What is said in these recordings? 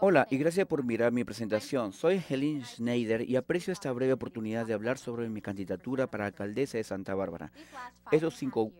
Hola y gracias por mirar mi presentación. Soy Helen Schneider y aprecio esta breve oportunidad de hablar sobre mi candidatura para alcaldesa de Santa Bárbara. Estos cinco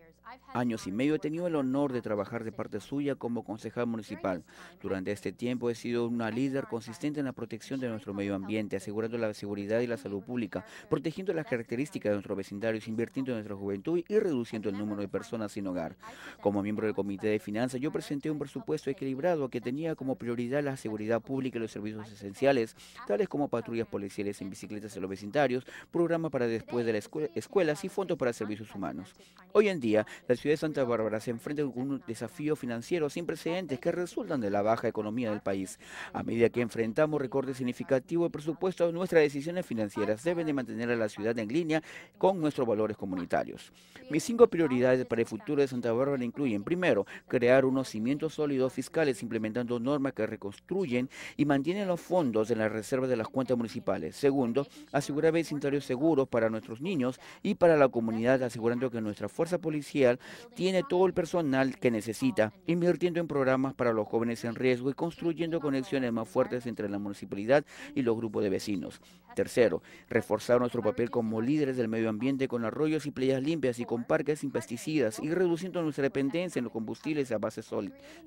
años y medio he tenido el honor de trabajar de parte suya como concejal municipal. Durante este tiempo he sido una líder consistente en la protección de nuestro medio ambiente, asegurando la seguridad y la salud pública, protegiendo las características de nuestros vecindarios, invirtiendo en nuestra juventud y reduciendo el número de personas sin hogar. Como miembro del Comité de Finanzas, yo presenté un presupuesto equilibrado que tenía como prioridad la seguridad pública y los servicios esenciales, tales como patrullas policiales en bicicletas en los vecindarios, programas para después de las escuelas y fondos para servicios humanos. Hoy en día, la ciudad de Santa Bárbara se enfrenta con un desafío financiero sin precedentes que resultan de la baja economía del país. A medida que enfrentamos recortes significativos de presupuesto, nuestras decisiones financieras deben de mantener a la ciudad en línea con nuestros valores comunitarios. Mis cinco prioridades para el futuro de Santa Bárbara incluyen, primero, crear unos cimientos sólidos fiscales implementando normas que reconstruyen y mantienen los fondos en las reservas de las cuentas municipales. Segundo, asegurar vecindarios seguros para nuestros niños y para la comunidad, asegurando que nuestra fuerza policial tiene todo el personal que necesita, invirtiendo en programas para los jóvenes en riesgo y construyendo conexiones más fuertes entre la municipalidad y los grupos de vecinos. Tercero, reforzar nuestro papel como líderes del medio ambiente con arroyos y playas limpias y con parques sin pesticidas y reduciendo nuestra dependencia en los combustibles a base,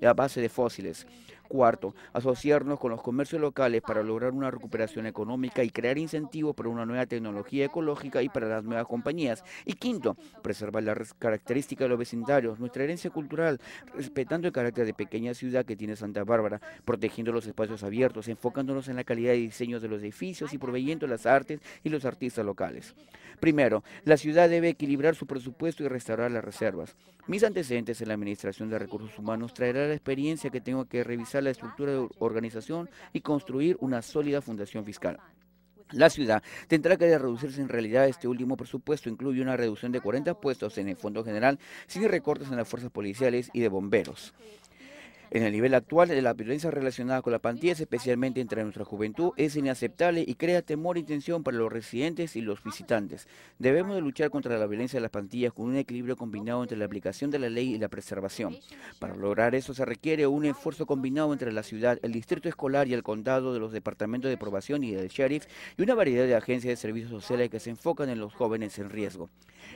a base de fósiles. Cuarto, asociarnos con los comercios locales para lograr una recuperación económica y crear incentivos para una nueva tecnología ecológica y para las nuevas compañías. Y quinto, preservar las características de los vecindarios, nuestra herencia cultural, respetando el carácter de pequeña ciudad que tiene Santa Bárbara, protegiendo los espacios abiertos, enfocándonos en la calidad de diseño de los edificios y proveyendo las artes y los artistas locales. Primero, la ciudad debe equilibrar su presupuesto y restaurar las reservas. Mis antecedentes en la Administración de Recursos Humanos traerán la experiencia que tengo que revisar la estructura de organización y construir una sólida fundación fiscal. La ciudad tendrá que reducirse en realidad. Este último presupuesto incluye una reducción de 40 puestos en el Fondo General sin recortes en las fuerzas policiales y de bomberos. En el nivel actual, la violencia relacionada con la pandilla, especialmente entre nuestra juventud, es inaceptable y crea temor y tensión para los residentes y los visitantes. Debemos luchar contra la violencia de las pandillas con un equilibrio combinado entre la aplicación de la ley y la preservación. Para lograr eso se requiere un esfuerzo combinado entre la ciudad, el distrito escolar y el condado de los departamentos de probación y del sheriff y una variedad de agencias de servicios sociales que se enfocan en los jóvenes en riesgo.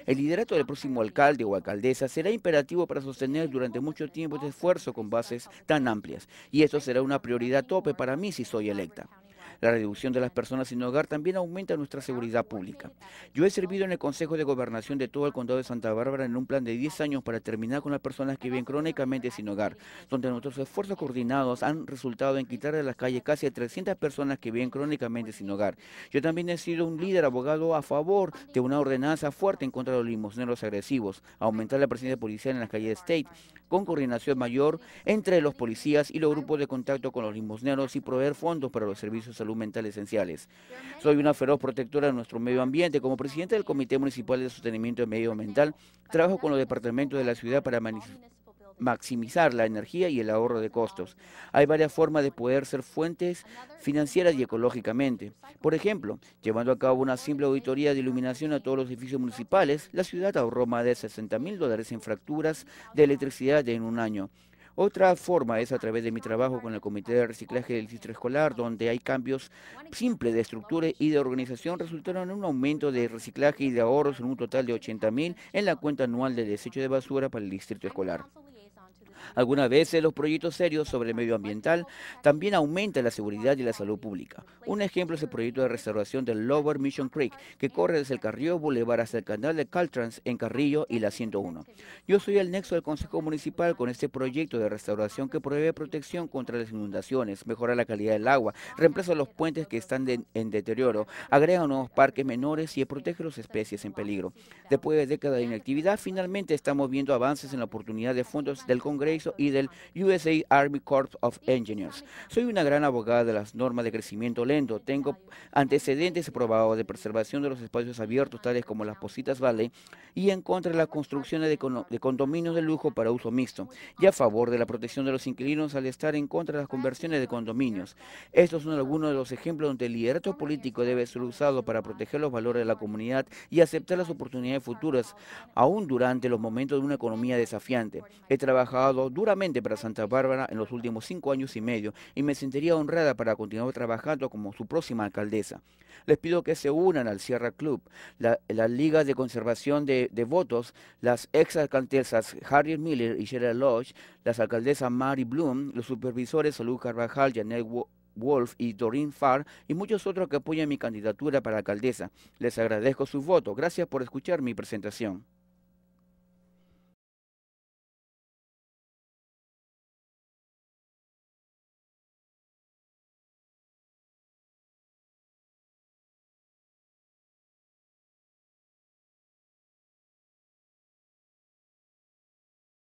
El liderato del próximo alcalde o alcaldesa será imperativo para sostener durante mucho tiempo este esfuerzo con bases tan amplias. Y eso será una prioridad tope para mí si soy electa. La reducción de las personas sin hogar también aumenta nuestra seguridad pública. Yo he servido en el Consejo de Gobernación de todo el Condado de Santa Bárbara en un plan de 10 años para terminar con las personas que viven crónicamente sin hogar, donde nuestros esfuerzos coordinados han resultado en quitar de las calles casi a 300 personas que viven crónicamente sin hogar. Yo también he sido un líder abogado a favor de una ordenanza fuerte en contra de los limosneros agresivos, aumentar la presencia policial en las calles de State, con coordinación mayor entre los policías y los grupos de contacto con los limosneros y proveer fondos para los servicios esenciales. Soy una feroz protectora de nuestro medio ambiente. Como presidente del Comité Municipal de Sostenimiento de Medio Ambiental, trabajo con los departamentos de la ciudad para maximizar la energía y el ahorro de costos. Hay varias formas de poder ser fuentes financieras y ecológicamente. Por ejemplo, llevando a cabo una simple auditoría de iluminación a todos los edificios municipales, la ciudad ahorró más de 60 mil dólares en fracturas de electricidad en un año. Otra forma es a través de mi trabajo con el Comité de Reciclaje del Distrito Escolar, donde hay cambios simples de estructura y de organización resultaron en un aumento de reciclaje y de ahorros en un total de 80 mil en la cuenta anual de desecho de basura para el Distrito Escolar. Algunas veces los proyectos serios sobre el medio ambiental también aumentan la seguridad y la salud pública. Un ejemplo es el proyecto de restauración del Lower Mission Creek, que corre desde el Carrillo Boulevard hasta el canal de Caltrans en Carrillo y la 101. Yo soy el nexo del Consejo Municipal con este proyecto de restauración que provee protección contra las inundaciones, mejora la calidad del agua, reemplaza los puentes que están en deterioro, agrega nuevos parques menores y protege las especies en peligro. Después de décadas de inactividad, finalmente estamos viendo avances en la oportunidad de fondos del Congreso y del USA Army Corps of Engineers. Soy una gran abogada de las normas de crecimiento lento. Tengo antecedentes probados de preservación de los espacios abiertos, tales como las Positas Valley, y en contra de las construcciones de, condominios de lujo para uso mixto, y a favor de la protección de los inquilinos al estar en contra de las conversiones de condominios. Estos son algunos de los ejemplos donde el liderazgo político debe ser usado para proteger los valores de la comunidad y aceptar las oportunidades futuras, aún durante los momentos de una economía desafiante. He trabajado duramente para Santa Bárbara en los últimos cinco años y medio y me sentiría honrada para continuar trabajando como su próxima alcaldesa. Les pido que se unan al Sierra Club, la, Liga de Conservación de, Votos, las ex alcaldesas Harriet Miller y Cheryl Lodge, las alcaldesas Mary Bloom, los supervisores Salud Carvajal, Janet Wolf y Doreen Farr y muchos otros que apoyan mi candidatura para alcaldesa. Les agradezco su voto. Gracias por escuchar mi presentación.